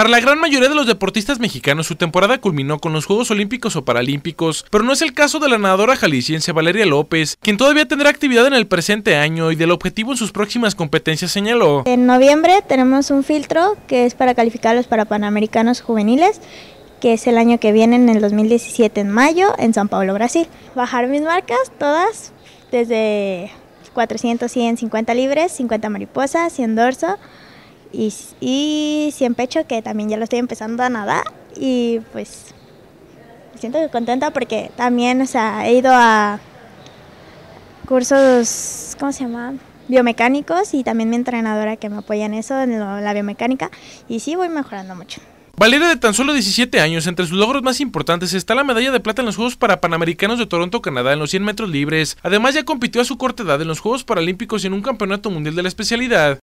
Para la gran mayoría de los deportistas mexicanos, su temporada culminó con los Juegos Olímpicos o Paralímpicos, pero no es el caso de la nadadora jalisciense Valeria López, quien todavía tendrá actividad en el presente año y del objetivo en sus próximas competencias señaló. En noviembre tenemos un filtro que es para calificarlos para Panamericanos Juveniles que es el año que viene en el 2017 en mayo en San Paulo, Brasil. Bajar mis marcas todas desde 400, 100, 50 libres, 50 mariposas, 100 dorso, y, y pecho, que también ya lo estoy empezando a nadar. Y pues me siento contenta porque también, o sea, he ido a cursos, ¿cómo se llama? Biomecánicos y también mi entrenadora que me apoya en eso, en la biomecánica. Y sí, voy mejorando mucho. Valera de tan solo 17 años, entre sus logros más importantes está la medalla de plata en los Juegos para Panamericanos de Toronto, Canadá, en los 100 metros libres. Además, ya compitió a su corta edad en los Juegos Paralímpicos y en un campeonato mundial de la especialidad.